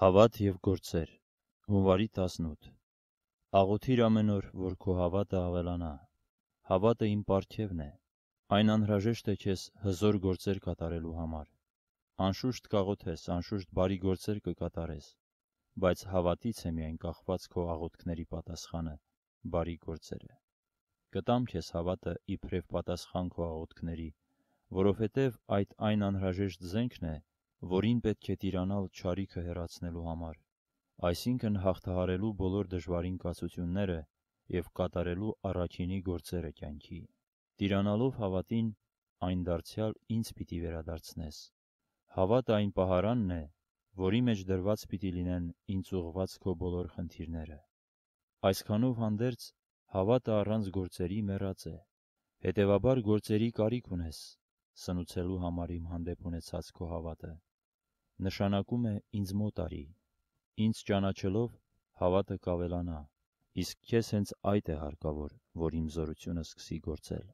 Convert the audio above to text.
Հավատ եւ գործեր հունվարի 18 Աղոթիր ամեն օր, որ քո հավատը ավելանա։ Հավատը իմ պարգևն է։ Այն անհրաժեշտ է քեզ հզոր գործեր կատարելու համար։ Անշուշտ կաղոթես, անշուշտ բարի գործեր կկատարես, բայց հավատից է միայն կախված քո աղոթքների պատասխանը՝ բարի գործերը։ Կտամ քեզ հավատը իբրև պատասխան քո աղոթքների, որովհետև այդ այն անհրաժեշտ զենքն է, որին պետք է տիրանալ չարիքը հեռացնելու համար, այսինքն հաղթահարելու բոլոր դժվարին կացությունները և կատարելու առաջինի գործերը կյանքի։ Տիրանալով հավատին, այն դարձյալ ինձ պիտի վերադարձնես։ Հավատը այն պահարանն է, որի մեջ դրված պիտի լինեն ինձ ուղված քո բոլոր խնդիրները։ Այսքանով հանդերձ հավատը առանց գործերի մեռած է։ Հետևաբար գործերի կարիք ունես, սնուցելու համար իմ հանդեպ ունեցած քո հավատը նշանակում է «ինձ մոտ արի», «ինձ ճանաչելով հավատը կավելանա», իսկ քեզ հենց այդ է հարկավոր, որ իմ զորությունը սկսի գործել։